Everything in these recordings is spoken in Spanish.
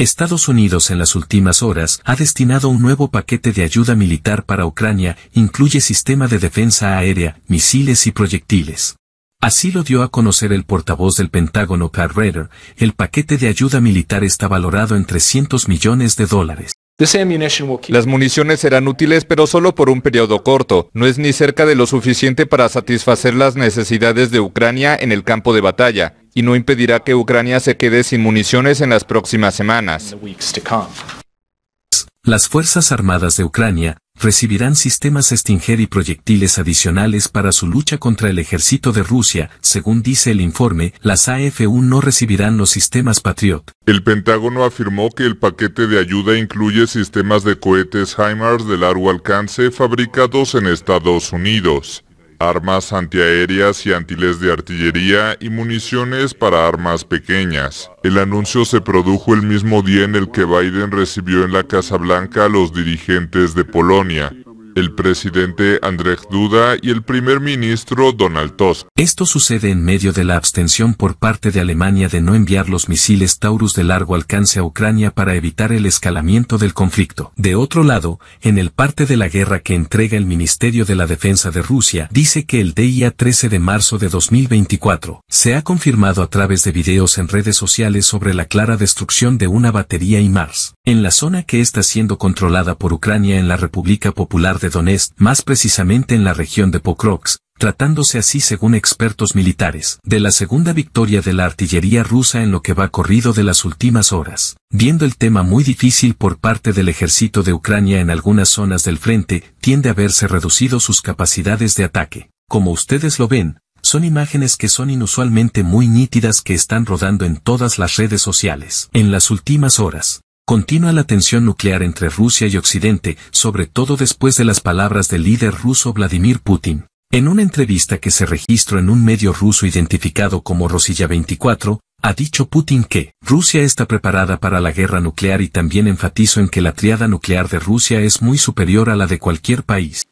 Estados Unidos en las últimas horas ha destinado un nuevo paquete de ayuda militar para Ucrania, incluye sistema de defensa aérea, misiles y proyectiles. Así lo dio a conocer el portavoz del Pentágono Pat el paquete de ayuda militar está valorado en 300 millones de dólares. Las municiones serán útiles pero solo por un periodo corto, no es ni cerca de lo suficiente para satisfacer las necesidades de Ucrania en el campo de batalla y no impedirá que Ucrania se quede sin municiones en las próximas semanas. Las Fuerzas Armadas de Ucrania recibirán sistemas Stinger y proyectiles adicionales para su lucha contra el ejército de Rusia, según dice el informe, las AFU no recibirán los sistemas Patriot. El Pentágono afirmó que el paquete de ayuda incluye sistemas de cohetes HIMARS de largo alcance fabricados en Estados Unidos armas antiaéreas y antiles de artillería y municiones para armas pequeñas. El anuncio se produjo el mismo día en el que Biden recibió en la Casa Blanca a los dirigentes de Polonia, el presidente Andrzej Duda y el primer ministro Donald Tusk. Esto sucede en medio de la abstención por parte de Alemania de no enviar los misiles Taurus de largo alcance a Ucrania para evitar el escalamiento del conflicto. De otro lado, en el parte de la guerra que entrega el Ministerio de la Defensa de Rusia, dice que el día 13 de marzo de 2024 se ha confirmado a través de videos en redes sociales sobre la clara destrucción de una batería y Mars, en la zona que está siendo controlada por Ucrania en la República Popular de Donetsk, más precisamente en la región de Pokrovsk, tratándose así según expertos militares, de la segunda victoria de la artillería rusa en lo que va corrido de las últimas horas. Viendo el tema muy difícil por parte del ejército de Ucrania en algunas zonas del frente, tiende a verse reducido sus capacidades de ataque. Como ustedes lo ven, son imágenes que son inusualmente muy nítidas que están rodando en todas las redes sociales. En las últimas horas, Continúa la tensión nuclear entre Rusia y Occidente, sobre todo después de las palabras del líder ruso Vladimir Putin. En una entrevista que se registró en un medio ruso identificado como Rosilla 24, ha dicho Putin que Rusia está preparada para la guerra nuclear y también enfatizó en que la triada nuclear de Rusia es muy superior a la de cualquier país.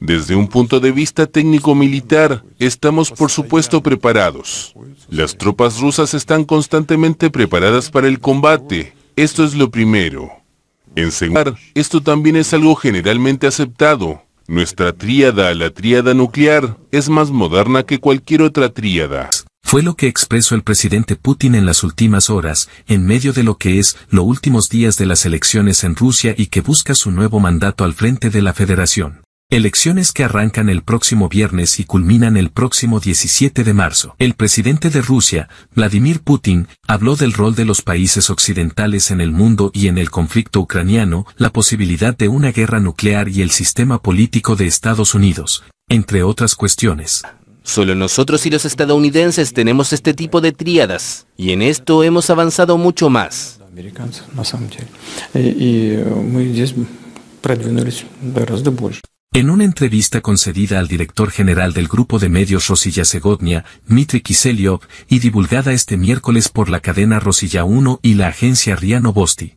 Desde un punto de vista técnico-militar, estamos por supuesto preparados. Las tropas rusas están constantemente preparadas para el combate. Esto es lo primero. En segundo lugar, esto también es algo generalmente aceptado. Nuestra tríada, la tríada nuclear, es más moderna que cualquier otra tríada. Fue lo que expresó el presidente Putin en las últimas horas, en medio de lo que es los últimos días de las elecciones en Rusia y que busca su nuevo mandato al frente de la federación. Elecciones que arrancan el próximo viernes y culminan el próximo 17 de marzo. El presidente de Rusia, Vladimir Putin, habló del rol de los países occidentales en el mundo y en el conflicto ucraniano, la posibilidad de una guerra nuclear y el sistema político de Estados Unidos, entre otras cuestiones. Solo nosotros y los estadounidenses tenemos este tipo de tríadas, y en esto hemos avanzado mucho más. En una entrevista concedida al director general del grupo de medios Rosilla Segodnia, Mitri Kiselyov, y divulgada este miércoles por la cadena Rosilla 1 y la agencia RIA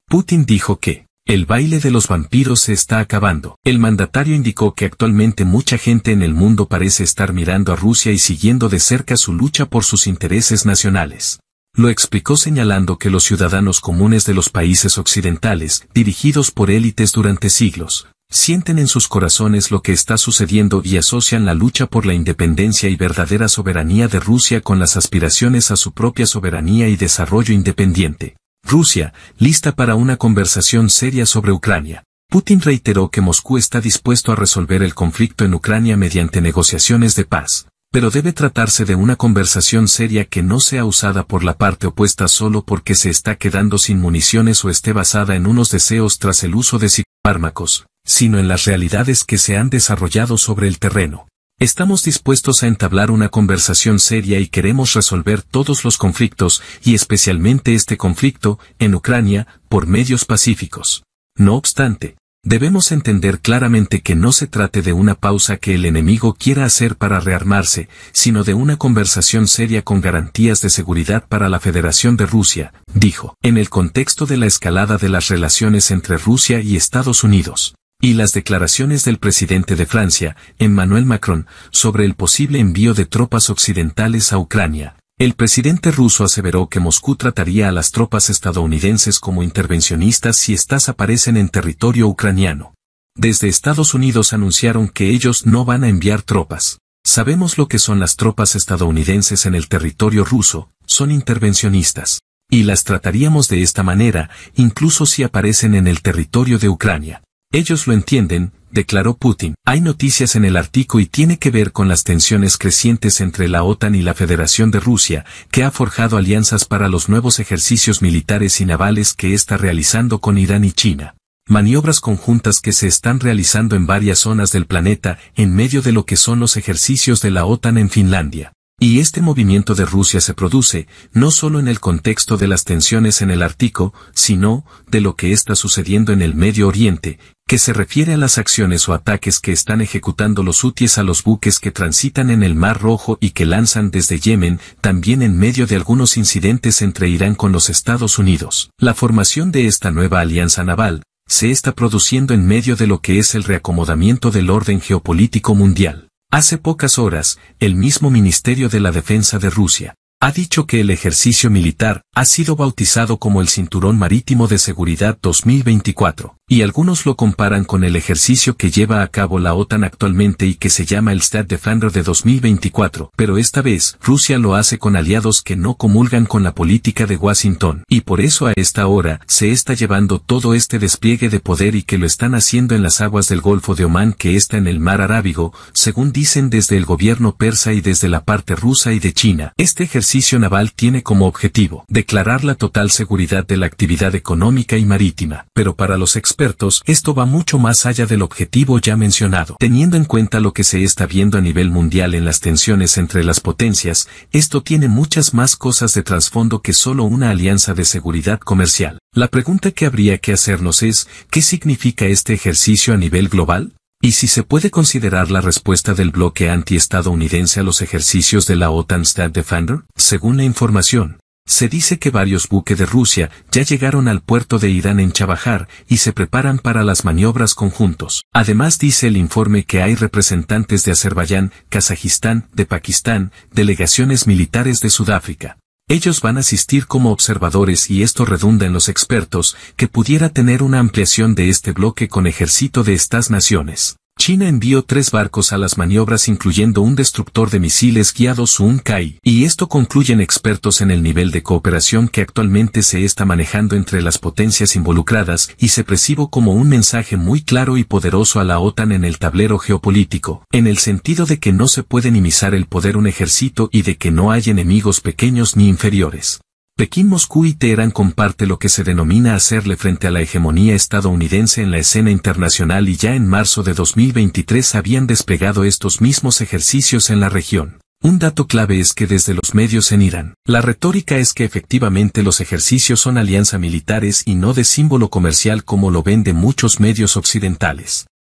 Putin dijo que el baile de los vampiros se está acabando. El mandatario indicó que actualmente mucha gente en el mundo parece estar mirando a Rusia y siguiendo de cerca su lucha por sus intereses nacionales. Lo explicó señalando que los ciudadanos comunes de los países occidentales, dirigidos por élites durante siglos, sienten en sus corazones lo que está sucediendo y asocian la lucha por la independencia y verdadera soberanía de Rusia con las aspiraciones a su propia soberanía y desarrollo independiente. Rusia, lista para una conversación seria sobre Ucrania. Putin reiteró que Moscú está dispuesto a resolver el conflicto en Ucrania mediante negociaciones de paz, pero debe tratarse de una conversación seria que no sea usada por la parte opuesta solo porque se está quedando sin municiones o esté basada en unos deseos tras el uso de psicofármacos, sino en las realidades que se han desarrollado sobre el terreno. Estamos dispuestos a entablar una conversación seria y queremos resolver todos los conflictos, y especialmente este conflicto, en Ucrania, por medios pacíficos. No obstante, debemos entender claramente que no se trate de una pausa que el enemigo quiera hacer para rearmarse, sino de una conversación seria con garantías de seguridad para la Federación de Rusia, dijo, en el contexto de la escalada de las relaciones entre Rusia y Estados Unidos y las declaraciones del presidente de Francia, Emmanuel Macron, sobre el posible envío de tropas occidentales a Ucrania. El presidente ruso aseveró que Moscú trataría a las tropas estadounidenses como intervencionistas si estas aparecen en territorio ucraniano. Desde Estados Unidos anunciaron que ellos no van a enviar tropas. Sabemos lo que son las tropas estadounidenses en el territorio ruso, son intervencionistas. Y las trataríamos de esta manera, incluso si aparecen en el territorio de Ucrania. Ellos lo entienden, declaró Putin. Hay noticias en el artículo y tiene que ver con las tensiones crecientes entre la OTAN y la Federación de Rusia, que ha forjado alianzas para los nuevos ejercicios militares y navales que está realizando con Irán y China. Maniobras conjuntas que se están realizando en varias zonas del planeta en medio de lo que son los ejercicios de la OTAN en Finlandia. Y este movimiento de Rusia se produce no solo en el contexto de las tensiones en el Ártico, sino de lo que está sucediendo en el Medio Oriente, que se refiere a las acciones o ataques que están ejecutando los hutíes a los buques que transitan en el Mar Rojo y que lanzan desde Yemen, también en medio de algunos incidentes entre Irán con los Estados Unidos. La formación de esta nueva alianza naval se está produciendo en medio de lo que es el reacomodamiento del orden geopolítico mundial. Hace pocas horas, el mismo Ministerio de la Defensa de Rusia ha dicho que el ejercicio militar ha sido bautizado como el Cinturón Marítimo de Seguridad 2024 y algunos lo comparan con el ejercicio que lleva a cabo la OTAN actualmente y que se llama el Stat Defender de 2024, pero esta vez Rusia lo hace con aliados que no comulgan con la política de Washington, y por eso a esta hora se está llevando todo este despliegue de poder y que lo están haciendo en las aguas del Golfo de Omán que está en el mar Arábigo, según dicen desde el gobierno persa y desde la parte rusa y de China. Este ejercicio naval tiene como objetivo declarar la total seguridad de la actividad económica y marítima, pero para los expertos esto va mucho más allá del objetivo ya mencionado. Teniendo en cuenta lo que se está viendo a nivel mundial en las tensiones entre las potencias, esto tiene muchas más cosas de trasfondo que solo una alianza de seguridad comercial. La pregunta que habría que hacernos es, ¿qué significa este ejercicio a nivel global? Y si se puede considerar la respuesta del bloque antiestadounidense a los ejercicios de la OTAN State Defender, según la información, se dice que varios buques de Rusia ya llegaron al puerto de Irán en Chabajar y se preparan para las maniobras conjuntos. Además dice el informe que hay representantes de Azerbaiyán, Kazajistán, de Pakistán, delegaciones militares de Sudáfrica. Ellos van a asistir como observadores y esto redunda en los expertos que pudiera tener una ampliación de este bloque con ejército de estas naciones. China envió tres barcos a las maniobras incluyendo un destructor de misiles guiados Sun-Kai, y esto concluyen expertos en el nivel de cooperación que actualmente se está manejando entre las potencias involucradas y se percibo como un mensaje muy claro y poderoso a la OTAN en el tablero geopolítico, en el sentido de que no se puede minimizar el poder un ejército y de que no hay enemigos pequeños ni inferiores. Pekín-Moscú y Teherán comparte lo que se denomina hacerle frente a la hegemonía estadounidense en la escena internacional y ya en marzo de 2023 habían despegado estos mismos ejercicios en la región. Un dato clave es que desde los medios en Irán, la retórica es que efectivamente los ejercicios son alianza militares y no de símbolo comercial como lo ven de muchos medios occidentales.